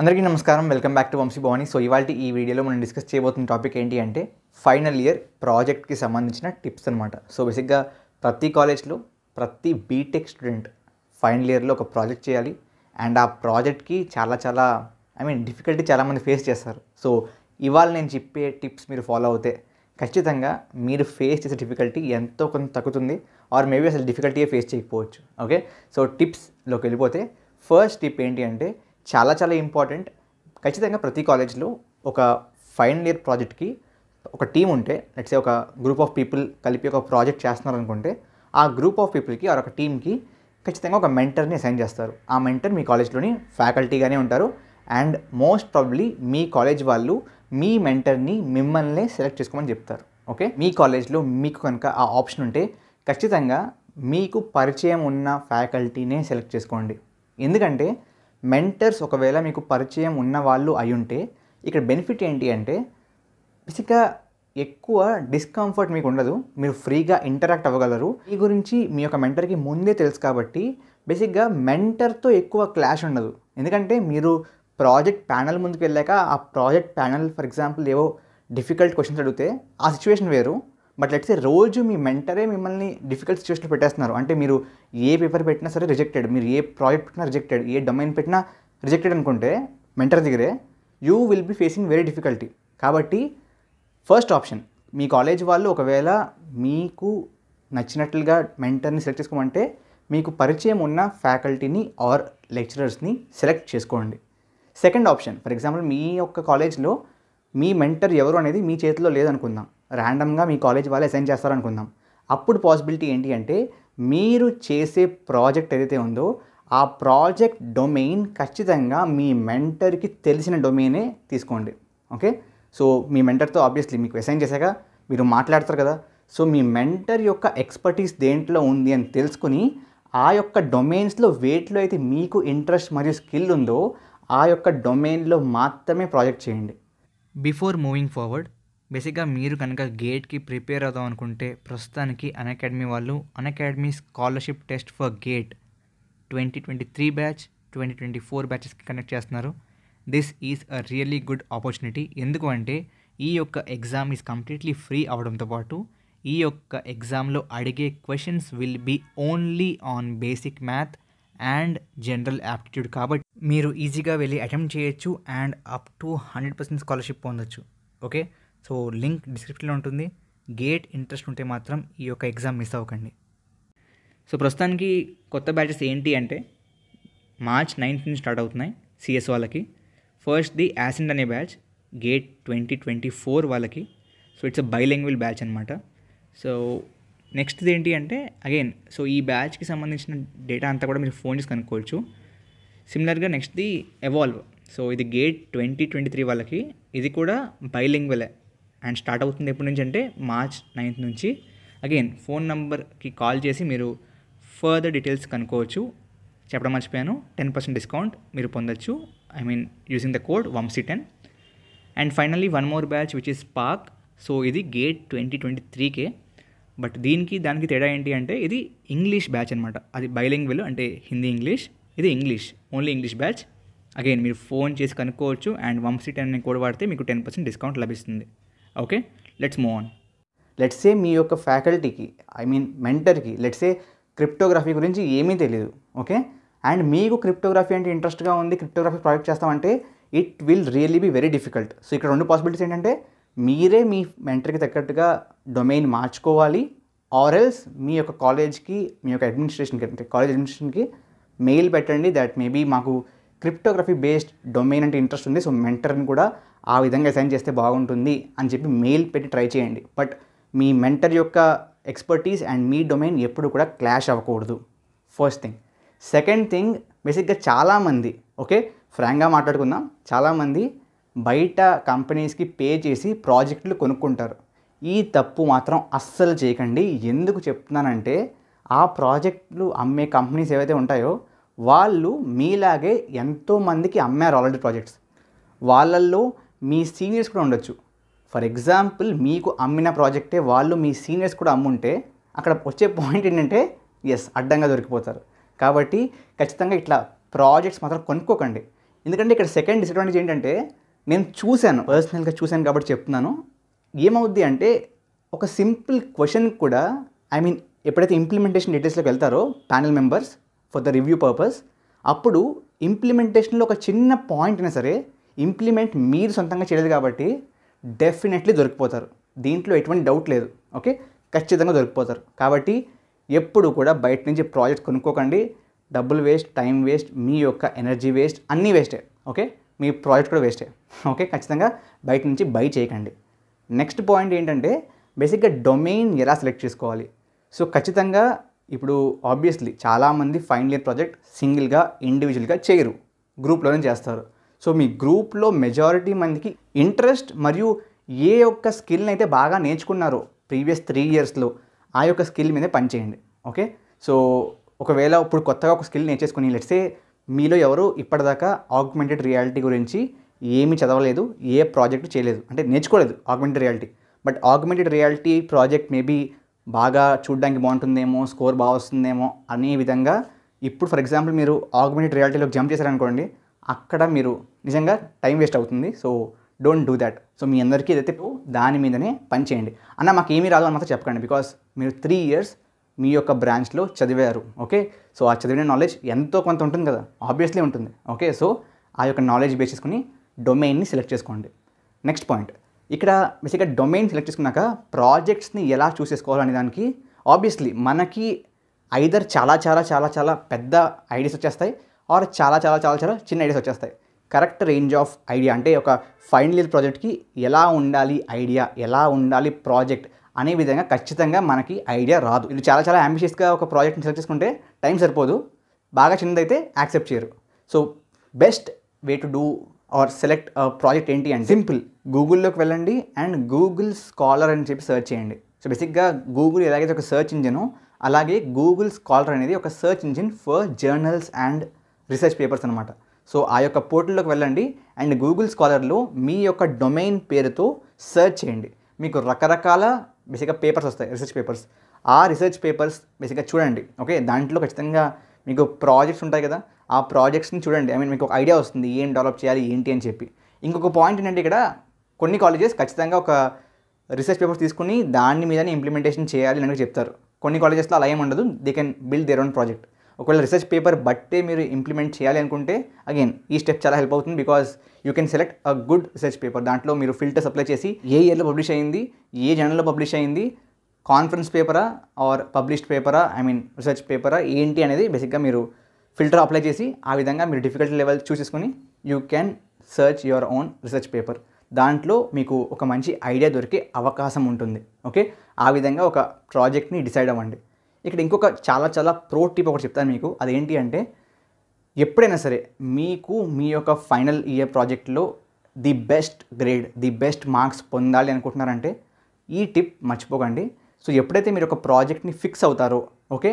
అందరికీ నమస్కారం welcome back to Vamshi Bhavani so ఇవాళ ఈ వీడియోలో మనం డిస్కస్ చేయబోతున్న టాపిక్ ఏంటి అంటే ఫైనల్ ఇయర్ ప్రాజెక్ట్కి సంబంధించిన టిప్స్ అనమాట సో బేసిక్గా ప్రతి కాలేజ్లో ప్రతి బీటెక్ స్టూడెంట్ ఫైనల్ ఇయర్లో ఒక ప్రాజెక్ట్ చేయాలి అండ్ ఆ ప్రాజెక్ట్కి చాలా చాలా ఐ మీన్ డిఫికల్టీ చాలామంది ఫేస్ చేస్తారు సో ఇవాళ నేను చెప్పే టిప్స్ మీరు ఫాలో అవుతే ఖచ్చితంగా మీరు ఫేస్ చేసే డిఫికల్టీ ఎంతో కొంత తగ్గుతుంది ఆర్ మేబీ అసలు డిఫికల్టీయే ఫేస్ చేయకపోవచ్చు ఓకే సో టిప్స్లోకి వెళ్ళిపోతే ఫస్ట్ టిప్ ఏంటి అంటే చాలా చాలా ఇంపార్టెంట్ ఖచ్చితంగా ప్రతి కాలేజ్లో ఒక ఫైనల్ ఇయర్ ప్రాజెక్ట్కి ఒక టీం ఉంటే లెట్సే ఒక గ్రూప్ ఆఫ్ పీపుల్ కలిపి ఒక ప్రాజెక్ట్ చేస్తున్నారు అనుకుంటే ఆ గ్రూప్ ఆఫ్ పీపుల్కి ఆ ఒక టీమ్కి ఖచ్చితంగా ఒక మెంటర్ని అసైన్ చేస్తారు ఆ మెంటర్ మీ కాలేజ్లోని ఫ్యాకల్టీగానే ఉంటారు అండ్ మోస్ట్ ప్రాబ్లీ మీ కాలేజ్ వాళ్ళు మీ మెంటర్ని మిమ్మల్నే సెలెక్ట్ చేసుకోమని చెప్తారు ఓకే మీ కాలేజ్లో మీకు కనుక ఆ ఆప్షన్ ఉంటే ఖచ్చితంగా మీకు పరిచయం ఉన్న ఫ్యాకల్టీనే సెలెక్ట్ చేసుకోండి ఎందుకంటే మెంటర్స్ ఒకవేళ మీకు పరిచయం ఉన్న వాళ్ళు అయి ఉంటే ఇక్కడ బెనిఫిట్ ఏంటి అంటే బేసిక్గా ఎక్కువ డిస్కంఫర్ట్ మీకు ఉండదు మీరు ఫ్రీగా ఇంటరాక్ట్ అవ్వగలరు ఈ గురించి మీ యొక్క మెంటర్కి ముందే తెలుసు కాబట్టి బేసిక్గా మెంటర్తో ఎక్కువ క్లాష్ ఉండదు ఎందుకంటే మీరు ప్రాజెక్ట్ ప్యానల్ ముందుకు వెళ్ళాక ఆ ప్రాజెక్ట్ ప్యానల్ ఫర్ ఎగ్జాంపుల్ ఏవో డిఫికల్ట్ క్వశ్చన్స్ అడిగితే ఆ సిచ్యువేషన్ వేరు బట్ లెట్స్ ఏ రోజు మీ మెంటరే మిమ్మల్ని డిఫికల్ట్ సిచ్యువేషన్ పెట్టేస్తున్నారు అంటే మీరు ఏ పేపర్ పెట్టినా సరే రిజెక్టెడ్ మీరు ఏ ప్రాజెక్ట్ పెట్టినా రిజెక్టెడ్ ఏ డొమైన్ పెట్టినా రిజెక్టెడ్ అనుకుంటే మెంటర్ దగ్గరే you will be facing very difficulty కాబట్టి ఫస్ట్ ఆప్షన్ మీ కాలేజ్ వాళ్ళు ఒకవేళ మీకు నచ్చినట్లుగా మెంటర్ని సెలెక్ట్ చేసుకోమంటే మీకు పరిచయం ఉన్న ఫ్యాకల్టీని ఆర్ లెక్చరర్స్ని సెలెక్ట్ చేసుకోండి సెకండ్ ఆప్షన్ ఫర్ ఎగ్జాంపుల్ మీ యొక్క కాలేజ్లో మీ మెంటర్ ఎవరు అనేది మీ చేతిలో లేదనుకుందాం ర్యాండమ్గా మీ కాలేజ్ వాళ్ళు అసైన్ చేస్తారనుకుందాం అప్పుడు పాసిబిలిటీ ఏంటి అంటే మీరు చేసే ప్రాజెక్ట్ ఏదైతే ఉందో ఆ ప్రాజెక్ట్ డొమైన్ ఖచ్చితంగా మీ మెంటర్కి తెలిసిన డొమైనే తీసుకోండి ఓకే సో మీ మెంటర్తో ఆబ్వియస్లీ మీకు అసైన్ చేశాక మీరు మాట్లాడతారు కదా సో మీ మెంటర్ యొక్క ఎక్స్పర్టీస్ దేంట్లో ఉంది అని తెలుసుకుని ఆ యొక్క డొమైన్స్లో వేట్లో అయితే మీకు ఇంట్రెస్ట్ మరియు స్కిల్ ఉందో ఆ యొక్క డొమైన్లో మాత్రమే ప్రాజెక్ట్ చేయండి బిఫోర్ మూవింగ్ ఫార్వర్డ్ బేసిక్గా మీరు కనుక గేట్కి ప్రిపేర్ అవుదాం అనుకుంటే ప్రస్తుతానికి అన్అకాడమీ వాళ్ళు Unacademy scholarship test for GATE twenty twenty three batch twenty twenty four బ్యాచెస్కి కనెక్ట్ చేస్తున్నారు this is a really good opportunity ఎందుకు అంటే ఈ యొక్క ఎగ్జామ్ ఈజ్ కంప్లీట్లీ ఫ్రీ అవడంతో పాటు ఈ యొక్క ఎగ్జామ్లో అడిగే questions will be only on basic math and general aptitude కాబట్టి మీరు ఈజీగా వెళ్ళి అటెంప్ట్ చేయొచ్చు and up to hundred percent scholarship పొందొచ్చు ఓకే సో లింక్ డిస్క్రిప్షన్లో ఉంటుంది గేట్ ఇంట్రెస్ట్ ఉంటే మాత్రం ఈ యొక్క ఎగ్జామ్ మిస్ అవ్వకండి సో ప్రస్తుతానికి కొత్త బ్యాచెస్ ఏంటి అంటే మార్చ్ నైన్త్ నుంచి స్టార్ట్ అవుతున్నాయి సిఎస్ వాళ్ళకి ఫస్ట్ ది యాసెంట్ అనే batch GATE twenty twenty four వాళ్ళకి so it's a bilanguage batch అనమాట సో నెక్స్ట్ది ఏంటి అంటే అగైన్ సో ఈ బ్యాచ్కి సంబంధించిన డేటా అంతా కూడా మీరు ఫోన్ చేసి కనుక్కోవచ్చు సిమిలర్గా నెక్స్ట్ది ఎవాల్వ్ సో ఇది గేట్ ట్వంటీ ట్వంటీ త్రీ వాళ్ళకి ఇది కూడా బైలింగ్వలే అండ్ స్టార్ట్ అవుతుంది ఎప్పటి నుంచి అంటే మార్చ్ నైన్త్ నుంచి అగైన్ ఫోన్ నెంబర్కి కాల్ చేసి మీరు ఫర్దర్ డీటెయిల్స్ కనుక్కోవచ్చు చెప్పడం మర్చిపోయాను టెన్ పర్సెంట్ డిస్కౌంట్ మీరు పొందొచ్చు I mean using the code Vamsi ten and finally one more batch which is park so ఇది గేట్ ట్వంటీ ట్వంటీ త్రీకే బట్ దీనికి దానికి తేడా ఏంటి అంటే ఇది ఇంగ్లీష్ బ్యాచ్ అనమాట అది బైలింగ్వెల్ అంటే హిందీ ఇంగ్లీష్ ఇది English only English batch again మీరు ఫోన్ చేసి కనుక్కోవచ్చు అండ్ వంశీ టెన్ కోడ్ వాడితే మీకు టెన్ పర్సెంట్ డిస్కౌంట్ లభిస్తుంది okay let's move on let's say మీ యొక్క ఫ్యాకల్టీకి ఐ మీన్ మెంటర్కి లెట్స్ సే క్రిప్టోగ్రఫీ గురించి ఏమీ తెలియదు ఓకే అండ్ మీకు క్రిప్టోగ్రఫీ అంటే ఇంట్రెస్ట్గా ఉంది క్రిప్టోగ్రఫీ ప్రాజెక్ట్ చేస్తామంటే it will really be very difficult so ఇక్కడ రెండు పాసిబిలిటీస్ ఏంటంటే మీరే మీ మెంటర్కి తగ్గట్టుగా డొమైన్ మార్చుకోవాలి ఆర్ ఎల్స్ మీ యొక్క కాలేజ్కి మీ యొక్క అడ్మినిస్ట్రేషన్కి అంటే కాలేజ్ అడ్మినిస్ట్రేషన్కి మెయిల్ పెట్టండి దట్ మేబీ మాకు క్రిప్టోగ్రఫీ బేస్డ్ డొమైన్ అంటే ఇంట్రెస్ట్ ఉంది సో మెంటర్ని కూడా ఆ విధంగా అసైన్ చేస్తే బాగుంటుంది అని చెప్పి మెయిల్ పెట్టి ట్రై చేయండి బట్ మీ మెంటర్ యొక్క ఎక్స్పర్టీస్ అండ్ మీ డొమైన్ ఎప్పుడు కూడా క్లాష్ అవ్వకూడదు ఫస్ట్ థింగ్ సెకండ్ థింగ్ బేసిక్గా చాలామంది ఓకే ఫ్రాంక్గా మాట్లాడుకుందాం చాలామంది బయట కంపెనీస్కి పే చేసి ప్రాజెక్టులు కొనుక్కుంటారు ఈ తప్పు మాత్రం అస్సలు చేయకండి ఎందుకు చెప్తున్నానంటే ఆ ప్రాజెక్టులు అమ్మే కంపెనీస్ ఏవైతే ఉంటాయో వాళ్ళు మీలాగే ఎంతోమందికి అమ్మారు ఆల్రెడీ ప్రాజెక్ట్స్ వాళ్ళల్లో మీ సీనియర్స్ కూడా ఉండొచ్చు ఫర్ ఎగ్జాంపుల్ మీకు అమ్మిన ప్రాజెక్టే వాళ్ళు మీ సీనియర్స్ కూడా అమ్ముంటే అక్కడ వచ్చే పాయింట్ ఏంటంటే ఎస్ అడ్డంగా దొరికిపోతారు కాబట్టి ఖచ్చితంగా ఇట్లా ప్రాజెక్ట్స్ మాత్రం కొనుక్కోకండి ఎందుకంటే ఇక్కడ సెకండ్ డిసడ్వాంటేజ్ ఏంటంటే నేను చూశాను పర్సనల్గా చూశాను కాబట్టి చెప్తున్నాను ఏమవుద్ది అంటే ఒక సింపుల్ క్వశ్చన్ కూడా ఐ మీన్ ఎప్పుడైతే ఇంప్లిమెంటేషన్ డీటెయిల్స్లోకి వెళ్తారో panel members for the review purpose అప్పుడు ఇంప్లిమెంటేషన్లో ఒక చిన్న పాయింట్ అయినా సరే ఇంప్లిమెంట్ మీరు సొంతంగా చేయలేదు కాబట్టి డెఫినెట్లీ దొరికిపోతారు దీంట్లో ఎటువంటి డౌట్ లేదు ఓకే ఖచ్చితంగా దొరికిపోతారు కాబట్టి ఎప్పుడు కూడా బయట నుంచి ప్రాజెక్ట్ కొనుక్కోకండి డబ్బులు వేస్ట్ టైం వేస్ట్ మీ యొక్క ఎనర్జీ వేస్ట్ అన్నీ వేస్టే ఓకే మీ ప్రాజెక్ట్ కూడా వేస్టే ఓకే ఖచ్చితంగా బయట నుంచి బై చేయకండి నెక్స్ట్ పాయింట్ ఏంటంటే బేసిక్గా డొమైన్ ఎలా సెలెక్ట్ చేసుకోవాలి సో ఖచ్చితంగా ఇప్పుడు ఆబ్వియస్లీ చాలామంది ఫైనల్ ఇయర్ ప్రాజెక్ట్ సింగిల్గా ఇండివిజువల్గా చేయరు గ్రూప్లోనే చేస్తారు సో మీ గ్రూప్లో మెజారిటీ మందికి ఇంట్రెస్ట్ మరియు ఏ యొక్క స్కిల్ని అయితే బాగా నేర్చుకున్నారో ప్రీవియస్ త్రీ ఇయర్స్లో ఆ యొక్క స్కిల్ మీదే పనిచేయండి ఓకే సో ఒకవేళ ఇప్పుడు కొత్తగా ఒక స్కిల్ నేర్చేసుకుని లెట్సే మీలో ఎవరు ఇప్పటిదాకా ఆగ్మెంటెడ్ రియాలిటీ గురించి ఏమీ చదవలేదు ఏ ప్రాజెక్ట్ చేయలేదు అంటే నేర్చుకోలేదు augmented reality but augmented reality project maybe బాగా చూడడానికి బాగుంటుందేమో స్కోర్ బాగా వస్తుందేమో అనే విధంగా ఇప్పుడు ఫర్ ఎగ్జాంపుల్ మీరు ఆగ్మెంటెడ్ రియాలిటీలోకి జంప్ చేశారనుకోండి అక్కడ మీరు నిజంగా టైం వేస్ట్ అవుతుంది so don't do that so మీ అందరికీ ఏదైతే దాని మీదనే పని చేయండి అన్న మాకు ఏమీ రాదు అని మాత్రం చెప్పకండి బికాస్ మీరు త్రీ ఇయర్స్ మీ యొక్క బ్రాంచ్లో చదివారు ఓకే సో ఆ చదివిన నాలెడ్జ్ ఎంతో కొంత ఉంటుంది కదా ఆబ్వియస్లీ ఉంటుంది ఓకే సో ఆ యొక్క నాలెడ్జ్ బేస్ చేసుకుని డొమైన్ని సెలెక్ట్ చేసుకోండి నెక్స్ట్ పాయింట్ ఇక్కడ బేసిక్గా డొమైన్ సెలెక్ట్ చేసుకున్నాక ప్రాజెక్ట్స్ని ఎలా చూస్ చేసుకోవాలనే దానికి ఆబ్వియస్లీ మనకి ఐదర్ చాలా చాలా చాలా చాలా పెద్ద ఐడియాస్ వచ్చేస్తాయి ఆర్ చాలా చాలా చాలా చాలా చిన్న ఐడియాస్ వచ్చేస్తాయి కరెక్ట్ రేంజ్ ఆఫ్ ఐడియా అంటే ఒక ఫైనల్ ఇయర్ ప్రాజెక్ట్కి ఎలా ఉండాలి ఐడియా ఎలా ఉండాలి ప్రాజెక్ట్ అనే విధంగా ఖచ్చితంగా మనకి ఐడియా రాదు ఇది చాలా చాలా అంబిషియస్గా ఒక ప్రాజెక్ట్ని సెలెక్ట్ చేసుకుంటే టైం సరిపోదు బాగా చిన్నదైతే యాక్సెప్ట్ చేయరు so best way to do or select project ఏంటి అండ్ సింపుల్ గూగుల్లోకి వెళ్ళండి అండ్ గూగుల్ స్కాలర్ అని చెప్పి సెర్చ్ చేయండి సో బేసిక్గా గూగుల్ ఎలాగైతే ఒక సెర్చ్ ఇంజిన్ అలాగే గూగుల్ స్కాలర్ అనేది ఒక search engine for journals and research papers అనమాట సో ఆ యొక్క పోర్టల్లోకి వెళ్ళండి అండ్ గూగుల్ స్కాలర్లో మీ యొక్క డొమైన్ పేరుతో సెర్చ్ చేయండి మీకు రకరకాల బేసిక్గా పేపర్స్ వస్తాయి రీసెర్చ్ పేపర్స్ ఆ రీసెర్చ్ పేపర్స్ బేసిక్గా చూడండి ఓకే దాంట్లో ఖచ్చితంగా మీకు ప్రాజెక్ట్స్ ఉంటాయి కదా ఆ ప్రాజెక్ట్స్ని చూడండి ఐ మీన్ మీకు ఒక ఐడియా వస్తుంది ఏం డెవలప్ చేయాలి ఏంటి అని చెప్పి ఇంకొక పాయింట్ ఏంటంటే ఇక్కడ కొన్ని కాలేజెస్ ఖచ్చితంగా ఒక రీసెర్చ్ పేపర్స్ తీసుకుని దాని మీదనే ఇంప్లిమెంటేషన్ చేయాలి అని చెప్తారు కొన్ని కాలేజెస్లో అలా ఏమి ఉండదు they can build their own project ఒకవేళ రీసెర్చ్ పేపర్ బట్టే మీరు ఇంప్లిమెంట్ చేయాలి అనుకుంటే అగైన్ ఈ స్టెప్ చాలా హెల్ప్ అవుతుంది because you can select a good research paper దాంట్లో మీరు ఫిల్టర్స్ అప్లై చేసి ఏ ఇయర్లో పబ్లిష్ అయింది ఏ జర్నల్లో పబ్లిష్ అయింది కాన్ఫరెన్స్ పేపరా ఆర్ పబ్లిష్డ్ పేపరా ఐ మీన్ రీసెర్చ్ పేపరా ఏంటి అనేది బేసిక్గా మీరు ఫిల్టర్ అప్లై చేసి ఆ విధంగా మీరు డిఫికల్టీ లెవెల్ చూసేసుకొని you can search your own research paper దాంట్లో మీకు ఒక మంచి ఐడియా దొరికే అవకాశం ఉంటుంది ఓకే ఆ విధంగా ఒక ప్రాజెక్ట్ని డిసైడ్ అవ్వండి ఇక్కడ ఇంకొక చాలా చాలా ప్రో టిప్ ఒకటి చెప్తాను మీకు అదేంటి అంటే ఎప్పుడైనా సరే మీకు మీ యొక్క ఫైనల్ ఇయర్ ప్రాజెక్ట్లో the best grade the best marks పొందాలి అనుకుంటున్నారంటే ఈ టిప్ మర్చిపోకండి సో ఎప్పుడైతే మీరు ఒక ప్రాజెక్ట్ని ఫిక్స్ అవుతారో ఓకే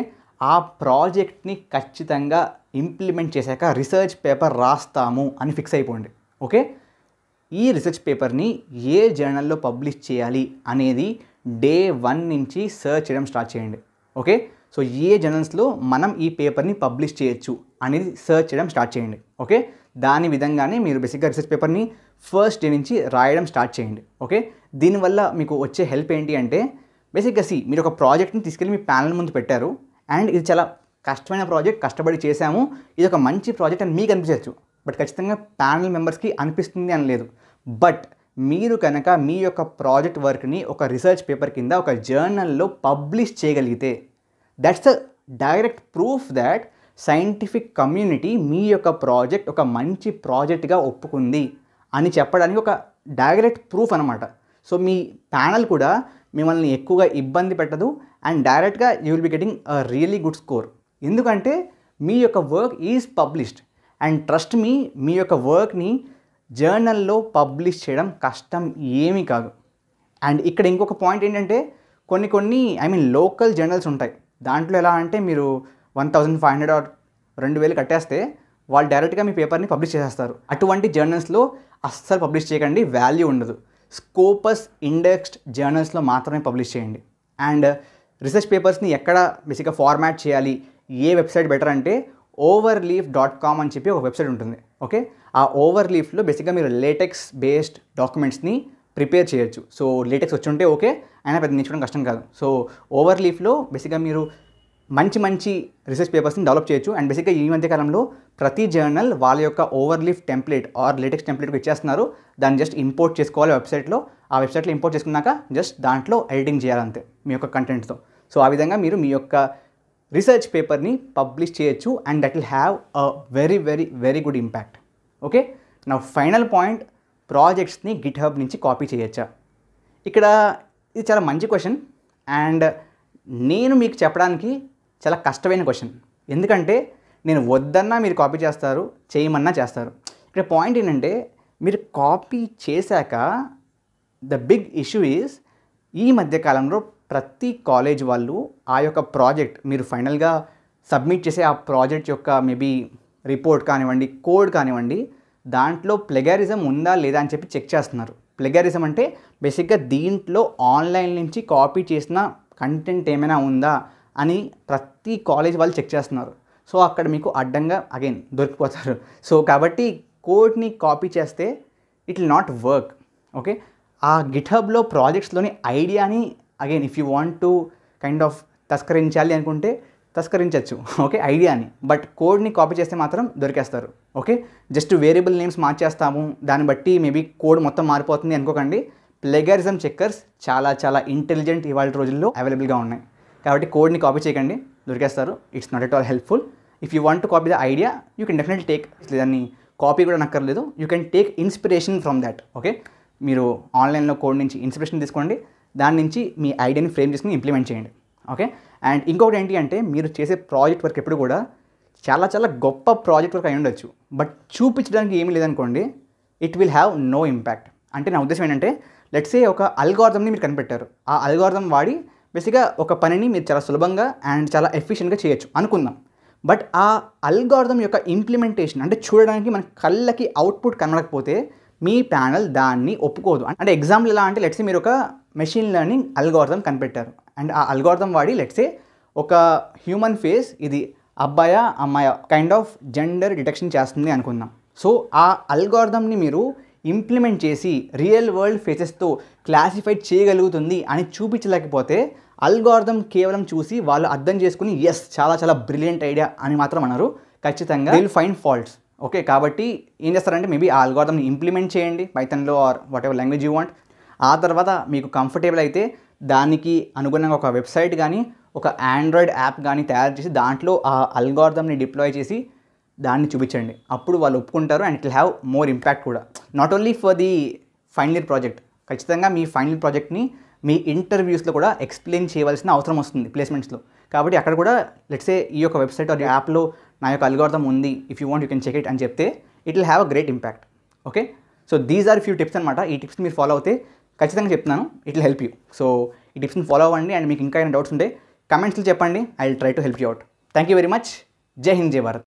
ఆ ప్రాజెక్ట్ని ఖచ్చితంగా ఇంప్లిమెంట్ చేశాక రీసెర్చ్ పేపర్ రాస్తాము అని ఫిక్స్ అయిపోండి ఓకే ఈ రీసెర్చ్ పేపర్ని ఏ జర్నల్లో పబ్లిష్ చేయాలి అనేది డే వన్ నుంచి సర్చ్ చేయడం స్టార్ట్ చేయండి ఓకే సో ఏ జర్నల్స్లో మనం ఈ పేపర్ని పబ్లిష్ చేయొచ్చు అనేది సర్చ్ చేయడం స్టార్ట్ చేయండి ఓకే దాని విధంగానే మీరు బేసిక్గా రీసెర్చ్ పేపర్ని ఫస్ట్ డే నుంచి రాయడం స్టార్ట్ చేయండి ఓకే దీనివల్ల మీకు వచ్చే హెల్ప్ ఏంటి అంటే బేసిక్గా సి మీరు ఒక ప్రాజెక్ట్ని తీసుకెళ్ళి మీ ప్యానల్ ముందు పెట్టారు అండ్ ఇది చాలా కష్టమైన ప్రాజెక్ట్ కష్టపడి చేశాము ఇది ఒక మంచి ప్రాజెక్ట్ అని మీకు అనిపించవచ్చు బట్ ఖచ్చితంగా ప్యానల్ మెంబర్స్కి అనిపిస్తుంది అని లేదు బట్ మీరు కనుక మీ యొక్క ప్రాజెక్ట్ వర్క్ని ఒక రీసెర్చ్ పేపర్ కింద ఒక జర్నల్లో పబ్లిష్ చేయగలిగితే that's the direct proof that scientific community మీ యొక్క ప్రాజెక్ట్ ఒక మంచి ప్రాజెక్ట్గా ఒప్పుకుంది అని చెప్పడానికి ఒక డైరెక్ట్ ప్రూఫ్ అనమాట సో మీ ప్యానల్ కూడా మిమ్మల్ని ఎక్కువగా ఇబ్బంది పెట్టదు అండ్ డైరెక్ట్గా you will be getting a really good score ఎందుకంటే మీ యొక్క work is published and trust మీ మీ యొక్క వర్క్ని జర్నల్లో పబ్లిష్ చేయడం కష్టం ఏమీ కాదు అండ్ ఇక్కడ ఇంకొక పాయింట్ ఏంటంటే కొన్ని కొన్ని ఐ మీన్ లోకల్ జర్నల్స్ ఉంటాయి దాంట్లో ఎలా అంటే మీరు one thousand five hundred or రెండు వేలు కట్టేస్తే వాళ్ళు డైరెక్ట్గా మీ పేపర్ని పబ్లిష్ చేసేస్తారు అటువంటి జర్నల్స్లో అస్సలు పబ్లిష్ చేయకండి వాల్యూ ఉండదు స్కోపస్ ఇండెక్స్డ్ జర్నల్స్లో మాత్రమే పబ్లిష్ చేయండి అండ్ రీసెర్చ్ పేపర్స్ని ఎక్కడ బేసిక్గా ఫార్మాట్ చేయాలి ఏ వెబ్సైట్ బెటర్ అంటే ఓవర్ లీఫ్ డాట్ కామ్ అని చెప్పి ఒక వెబ్సైట్ ఉంటుంది ఓకే ఆ ఓవర్ లీఫ్లో బేసిక్గా మీరు లేటెక్స్ బేస్డ్ డాక్యుమెంట్స్ని ప్రిపేర్ చేయొచ్చు సో లేటెక్స్ వచ్చి ఉంటే ఓకే అయినా పెద్ద నేర్చుకోవడం కష్టం కాదు సో ఓవర్ లీఫ్లో బేసిక్గా మీరు మంచి మంచి రీసెర్చ్ పేపర్స్ని డెవలప్ చేయొచ్చు అండ్ బేసిక్గా ఈ మధ్యకాలంలో ప్రతి జర్నల్ వాళ్ళ యొక్క Overleaf template or LaTeX template ఇచ్చేస్తున్నారు దాన్ని జస్ట్ ఇంపోర్ట్ చేసుకోవాలి వెబ్సైట్లో ఆ వెబ్సైట్లో ఇంపోర్ట్ చేసుకున్నాక జస్ట్ దాంట్లో ఎడిటింగ్ చేయాలంతే మీ యొక్క కంటెంట్తో సో ఆ విధంగా మీరు మీ యొక్క రీసెర్చ్ పేపర్ని పబ్లిష్ చేయొచ్చు and that will have a very very very good impact okay నా ఫైనల్ పాయింట్ ప్రాజెక్ట్స్ని గిట్ హబ్ నుంచి కాపీ చేయొచ్చా ఇక్కడ ఇది చాలా మంచి క్వశ్చన్ అండ్ నేను మీకు చెప్పడానికి చాలా కష్టమైన క్వశ్చన్ ఎందుకంటే నేను వద్దన్నా మీరు కాపీ చేస్తారు చేయమన్నా చేస్తారు ఇక్కడ పాయింట్ ఏంటంటే మీరు కాపీ చేశాక ద బిగ్ ఇష్యూ ఈజ్ ఈ మధ్యకాలంలో ప్రతి కాలేజ్ వాళ్ళు ఆ యొక్క ప్రాజెక్ట్ మీరు ఫైనల్గా సబ్మిట్ చేసే ఆ ప్రాజెక్ట్ యొక్క మేబీ రిపోర్ట్ కానివ్వండి కోడ్ కానివ్వండి దాంట్లో ప్లెగారిజం ఉందా లేదా అని చెప్పి చెక్ చేస్తున్నారు ప్లెగారిజం అంటే బేసిక్గా దీంట్లో ఆన్లైన్ నుంచి కాపీ చేసిన కంటెంట్ ఏమైనా ఉందా అని ప్రతి కాలేజ్ వాళ్ళు చెక్ చేస్తున్నారు సో అక్కడ మీకు అడ్డంగా అగైన్ దొరికిపోతారు సో కాబట్టి కోడ్ని కాపీ చేస్తే it will not work okay ఆ గిట్హబ్లో ప్రాజెక్ట్స్లోని ఐడియాని again if you want to kind of తస్కరించాలి అనుకుంటే తస్కరించవచ్చు ఓకే ఐడియాని బట్ కోడ్ని కాపీ చేస్తే మాత్రం దొరికేస్తారు ఓకే జస్ట్ వేరియబుల్ నేమ్స్ మార్చేస్తాము దాన్ని బట్టి మేబీ కోడ్ మొత్తం మారిపోతుంది అనుకోకండి ప్లెగారిజం చెక్కర్స్ చాలా చాలా ఇంటెలిజెంట్ ఇవాళ రోజుల్లో అవైలబుల్గా ఉన్నాయి కాబట్టి కోడ్ని కాపీ చేయకండి దొరికేస్తారు it's not at all helpful if you want to copy the idea you can definitely take దాన్ని కాపీ కూడా నక్కర్లేదు you can take inspiration from that okay మీరు ఆన్లైన్లో కోడ్ నుంచి ఇన్స్పిరేషన్ తీసుకోండి దాని నుంచి మీ ఐడియాని ఫ్రేమ్ చేసుకుని ఇంప్లిమెంట్ చేయండి ఓకే అండ్ ఇంకొకటి ఏంటి అంటే మీరు చేసే ప్రాజెక్ట్ వర్క్ ఎప్పుడు కూడా చాలా చాలా గొప్ప ప్రాజెక్ట్ వర్క్ అయి ఉండొచ్చు బట్ చూపించడానికి ఏమీ లేదనుకోండి it will have no impact అంటే నా ఉద్దేశం ఏంటంటే లెట్సే ఒక అల్గార్థమ్ని మీరు కనిపెట్టారు ఆ అల్గార్థం వాడి బేసిక్గా ఒక పనిని మీరు చాలా సులభంగా అండ్ చాలా ఎఫిషియెంట్గా చేయొచ్చు అనుకుందాం బట్ ఆ అల్గార్థం యొక్క ఇంప్లిమెంటేషన్ అంటే చూడడానికి మన కళ్ళకి అవుట్పుట్ కనబడకపోతే మీ ప్యానల్ దాన్ని ఒప్పుకోదు అంటే ఎగ్జాంపుల్ ఎలా అంటే లెట్స్ మీరు ఒక మెషిన్ లెర్నింగ్ అల్గార్థం కనిపెట్టారు అండ్ ఆ అల్గోర్థం వాడి లెట్సే ఒక హ్యూమన్ ఫేస్ ఇది అబ్బాయ అమ్మాయ కైండ్ ఆఫ్ జెండర్ డిటెక్షన్ చేస్తుంది అనుకుందాం సో ఆ అల్గోర్థంని మీరు ఇంప్లిమెంట్ చేసి రియల్ వరల్డ్ ఫేసెస్తో క్లాసిఫై చేయగలుగుతుంది అని చూపించలేకపోతే అల్గోర్థం కేవలం చూసి వాళ్ళు అర్థం చేసుకుని ఎస్ చాలా చాలా బ్రిలియంట్ ఐడియా అని మాత్రం అన్నారు ఖచ్చితంగా విల్ ఫైండ్ ఫాల్ట్స్ ఓకే కాబట్టి ఏం చేస్తారంటే మేబీ ఆ అల్గోర్థంని ఇంప్లిమెంట్ చేయండి పైతన్లో or whatever language you want ఆ తర్వాత మీకు కంఫర్టబుల్ అయితే దానికి అనుగుణంగా ఒక వెబ్సైట్ కానీ ఒక ఆండ్రాయిడ్ యాప్ కానీ తయారు చేసి దాంట్లో ఆ అల్గార్థమ్ని డిప్లాయ్ చేసి దాన్ని చూపించండి అప్పుడు వాళ్ళు ఒప్పుకుంటారు and it will have more impact కూడా not only for the final year project ఖచ్చితంగా మీ ఫైనల్ ప్రాజెక్ట్ని మీ ఇంటర్వ్యూస్లో కూడా ఎక్స్ప్లెయిన్ చేయవలసిన అవసరం వస్తుంది ప్లేస్మెంట్స్లో కాబట్టి అక్కడ కూడా లెట్సే ఈ యొక్క వెబ్సైట్ ఆర్ యాప్లో నా యొక్క అల్గోర్థం ఉంది if you want you can check it అని చెప్తే it will have a great impact okay so these are few tips అనమాట ఈ టిప్స్ మీరు ఫాలో అవుతే ఖచ్చితంగా చెప్తున్నాను it will help you so ఈ టిప్స్ని ఫాలో అవ్వండి అండ్ మీకు ఇంకా ఏమైనా డౌట్స్ ఉంటే కమెంట్స్లో చెప్పండి I will try to help you out thank you very much Jai Hind జై భారత్